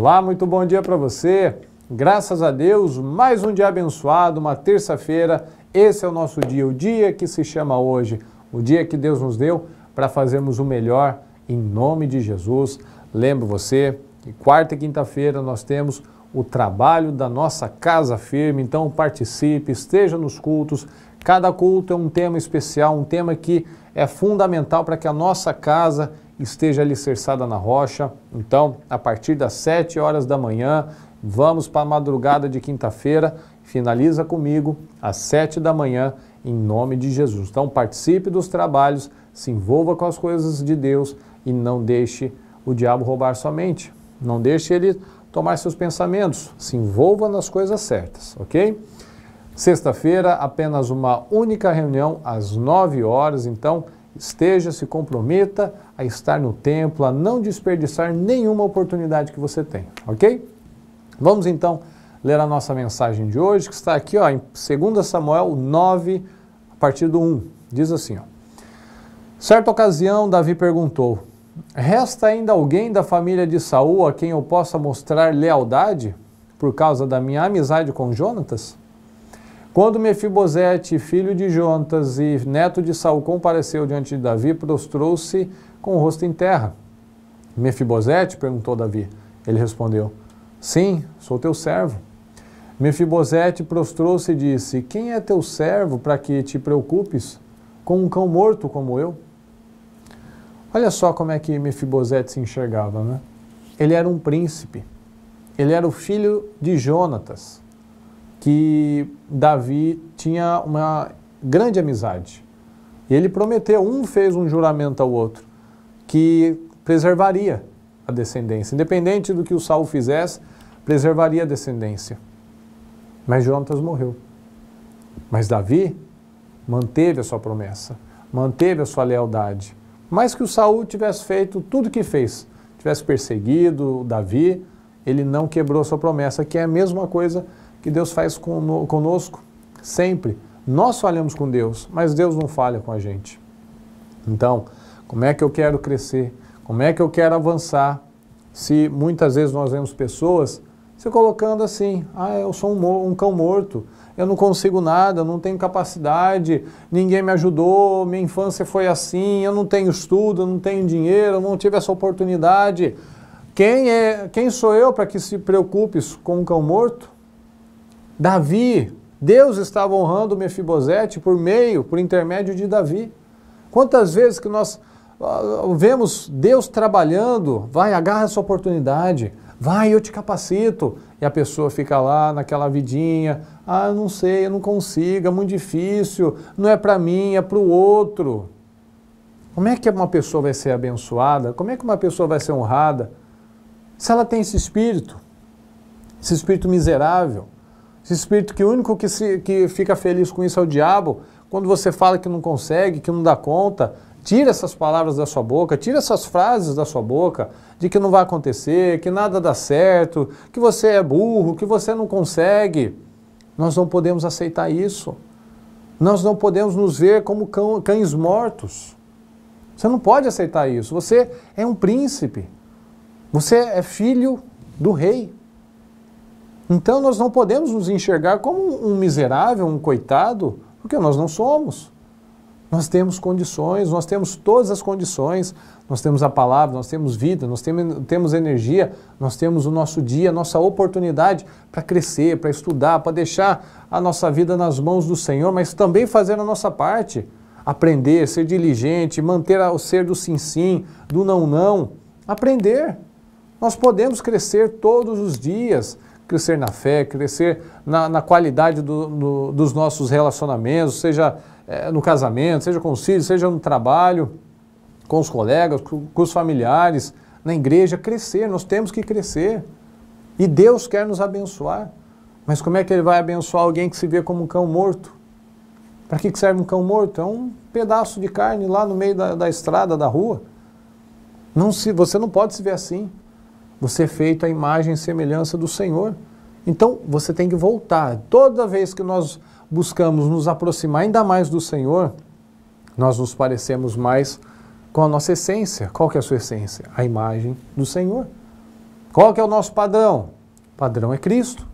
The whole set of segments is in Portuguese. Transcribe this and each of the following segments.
Olá, muito bom dia para você. Graças a Deus, mais um dia abençoado, uma terça-feira. Esse é o nosso dia, o dia que se chama hoje, o dia que Deus nos deu para fazermos o melhor em nome de Jesus. Lembro você que quarta e quinta-feira nós temos o trabalho da nossa casa firme, então participe, esteja nos cultos, Cada culto é um tema especial, um tema que é fundamental para que a nossa casa esteja alicerçada na rocha. Então, a partir das 7 horas da manhã, vamos para a madrugada de quinta-feira. Finaliza comigo às 7 da manhã, em nome de Jesus. Então, participe dos trabalhos, se envolva com as coisas de Deus e não deixe o diabo roubar sua mente. Não deixe ele tomar seus pensamentos. Se envolva nas coisas certas, ok? Sexta-feira, apenas uma única reunião às 9 horas, então esteja, se comprometa a estar no templo, a não desperdiçar nenhuma oportunidade que você tem, ok? Vamos então ler a nossa mensagem de hoje, que está aqui ó, em 2 Samuel 9, a partir do 1. Diz assim: ó, Certa ocasião, Davi perguntou: Resta ainda alguém da família de Saul a quem eu possa mostrar lealdade por causa da minha amizade com Jonatas? Quando Mefibosete, filho de Jonatas e neto de Saul, compareceu diante de Davi, prostrou-se com o rosto em terra. Mefibosete? perguntou Davi. Ele respondeu: Sim, sou teu servo. Mefibosete prostrou-se e disse: Quem é teu servo para que te preocupes com um cão morto como eu? Olha só como é que Mefibosete se enxergava, né? Ele era um príncipe. Ele era o filho de Jonatas que Davi tinha uma grande amizade. E ele prometeu, um fez um juramento ao outro, que preservaria a descendência. Independente do que o Saul fizesse, preservaria a descendência. Mas Jonatas morreu. Mas Davi manteve a sua promessa, manteve a sua lealdade. Mais que o Saul tivesse feito tudo o que fez, tivesse perseguido Davi, ele não quebrou sua promessa, que é a mesma coisa que Deus faz conosco sempre. Nós falhamos com Deus, mas Deus não falha com a gente. Então, como é que eu quero crescer? Como é que eu quero avançar? Se muitas vezes nós vemos pessoas se colocando assim: ah, eu sou um, um cão morto, eu não consigo nada, eu não tenho capacidade, ninguém me ajudou, minha infância foi assim, eu não tenho estudo, eu não tenho dinheiro, eu não tive essa oportunidade. Quem, é, quem sou eu para que se preocupe com um cão morto? Davi, Deus estava honrando Mefibosete por meio, por intermédio de Davi. Quantas vezes que nós ah, ah, vemos Deus trabalhando, vai, agarra essa oportunidade, vai, eu te capacito. E a pessoa fica lá naquela vidinha, ah, não sei, eu não consigo, é muito difícil, não é para mim, é para o outro. Como é que uma pessoa vai ser abençoada? Como é que uma pessoa vai ser honrada? Se ela tem esse espírito, esse espírito miserável. Esse espírito que o único que, se, que fica feliz com isso é o diabo. Quando você fala que não consegue, que não dá conta, tira essas palavras da sua boca, tira essas frases da sua boca de que não vai acontecer, que nada dá certo, que você é burro, que você não consegue. Nós não podemos aceitar isso. Nós não podemos nos ver como cães mortos. Você não pode aceitar isso. Você é um príncipe. Você é filho do rei. Então nós não podemos nos enxergar como um miserável, um coitado, porque nós não somos. Nós temos condições, nós temos todas as condições, nós temos a palavra, nós temos vida, nós temos, energia, nós temos o nosso dia, a nossa oportunidade para crescer, para estudar, para deixar a nossa vida nas mãos do Senhor, mas também fazer a nossa parte. Aprender, ser diligente, manter o ser do sim sim, do não não. Aprender. Nós podemos crescer todos os dias crescer na fé, crescer na, na qualidade do, dos nossos relacionamentos, seja é, no casamento, seja com os filhos, seja no trabalho, com os colegas, com, com os familiares, na igreja, crescer. Nós temos que crescer. E Deus quer nos abençoar. Mas como é que Ele vai abençoar alguém que se vê como um cão morto? Para que serve um cão morto? É um pedaço de carne lá no meio da, da estrada, da rua. Não se, você não pode se ver assim. Você é feito à imagem e semelhança do Senhor. Então você tem que voltar. Toda vez que nós buscamos nos aproximar ainda mais do Senhor, nós nos parecemos mais com a nossa essência. Qual que é a sua essência? A imagem do Senhor. Qual que é o nosso padrão? Padrão é Cristo.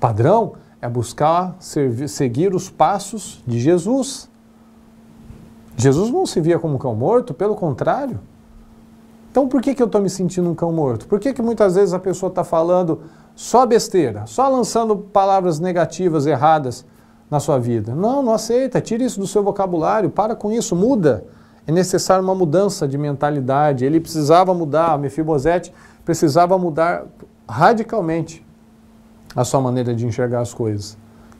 Padrão é buscar servir, seguir os passos de Jesus. Jesus não se via como um cão morto, pelo contrário. Então por que, que eu estou me sentindo um cão morto? Por que, que muitas vezes a pessoa está falando só besteira, só lançando palavras negativas, erradas na sua vida? Não, não aceita, tira isso do seu vocabulário, para com isso, muda. É necessário uma mudança de mentalidade. Ele precisava mudar, Mefibosete precisava mudar radicalmente a sua maneira de enxergar as coisas.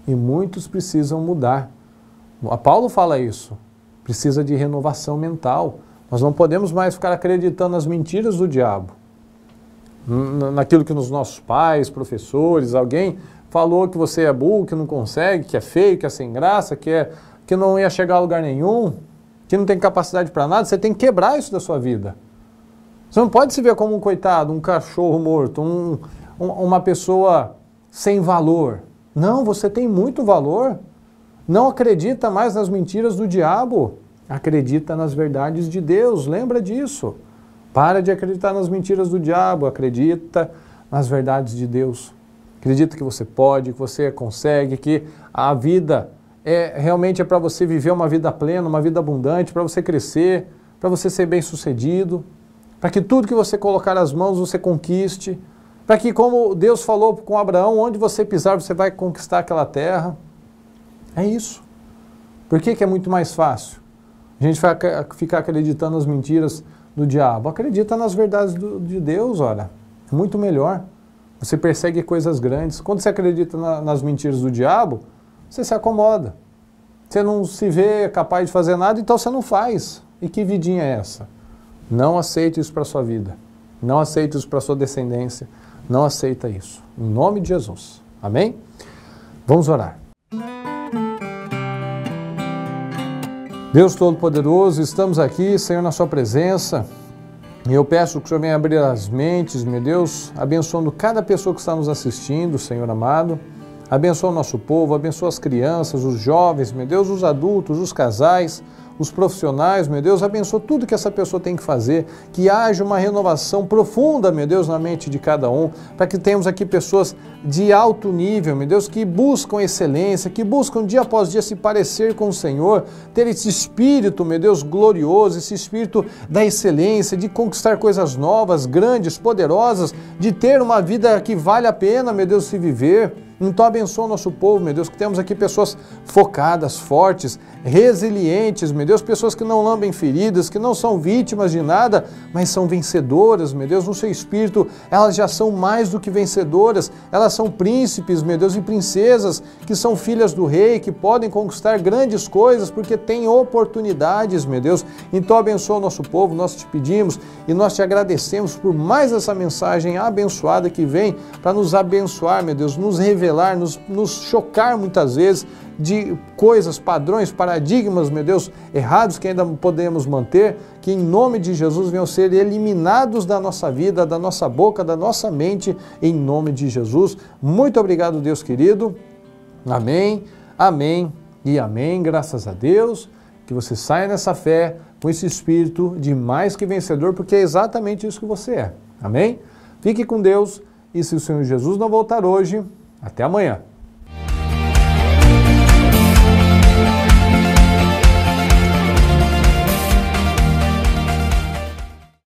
E muitos precisam mudar. A Paulo fala isso. Precisa de renovação mental nós não podemos mais ficar acreditando nas mentiras do diabo, naquilo que nos nossos pais, professores, alguém falou que você é burro, que não consegue, que é feio, que é sem graça, que, é, que não ia chegar a lugar nenhum, que não tem capacidade para nada. Você tem que quebrar isso da sua vida. Você não pode se ver como um coitado, um cachorro morto, um, uma pessoa sem valor. Não, você tem muito valor. Não acredita mais nas mentiras do diabo acredita nas verdades de Deus, lembra disso. Para de acreditar nas mentiras do diabo, acredita nas verdades de Deus. Acredita que você pode, que você consegue, que a vida é realmente é para você viver uma vida plena, uma vida abundante, para você crescer, para você ser bem-sucedido, para que tudo que você colocar as mãos você conquiste, para que como Deus falou com Abraão, onde você pisar você vai conquistar aquela terra. É isso. Por que, que é muito mais fácil? A gente vai ficar acreditando nas mentiras do diabo. Acredita nas verdades do, de Deus, olha. É muito melhor. Você persegue coisas grandes. Quando você acredita na, nas mentiras do diabo, você se acomoda. Você não se vê capaz de fazer nada, então você não faz. E que vidinha é essa? Não aceite isso para sua vida. Não aceite isso para sua descendência. Não aceita isso. Em nome de Jesus. Amém? Vamos orar. Deus Todo-Poderoso, estamos aqui, Senhor, na Sua presença. E eu peço que o Senhor venha abrir as mentes, meu Deus, abençoando cada pessoa que está nos assistindo, Senhor amado. Abençoa o nosso povo, abençoa as crianças, os jovens, meu Deus, os adultos, os casais, os profissionais, meu Deus, abençoa tudo que essa pessoa tem que fazer, que haja uma renovação profunda, meu Deus, na mente de cada um, para que tenhamos aqui pessoas de alto nível, meu Deus, que buscam excelência, que buscam dia após dia se parecer com o Senhor, ter esse espírito, meu Deus, glorioso, esse espírito da excelência, de conquistar coisas novas, grandes, poderosas, de ter uma vida que vale a pena, meu Deus, se viver então abençoa o nosso povo, meu Deus, que temos aqui pessoas focadas, fortes, resilientes, meu Deus, pessoas que não lambem feridas, que não são vítimas de nada, mas são vencedoras, meu Deus, no seu espírito elas já são mais do que vencedoras, elas são príncipes, meu Deus, e princesas que são filhas do rei, que podem conquistar grandes coisas porque têm oportunidades, meu Deus. Então abençoa o nosso povo, nós te pedimos e nós te agradecemos por mais essa mensagem abençoada que vem para nos abençoar, meu Deus, nos revelar nos, nos chocar muitas vezes de coisas, padrões, paradigmas, meu Deus, errados que ainda podemos manter, que em nome de Jesus venham ser eliminados da nossa vida, da nossa boca, da nossa mente, em nome de Jesus. Muito obrigado, Deus querido. Amém, amém e amém. Graças a Deus que você saia nessa fé com esse espírito de mais que vencedor, porque é exatamente isso que você é. Amém? Fique com Deus e se o Senhor Jesus não voltar hoje, até amanhã.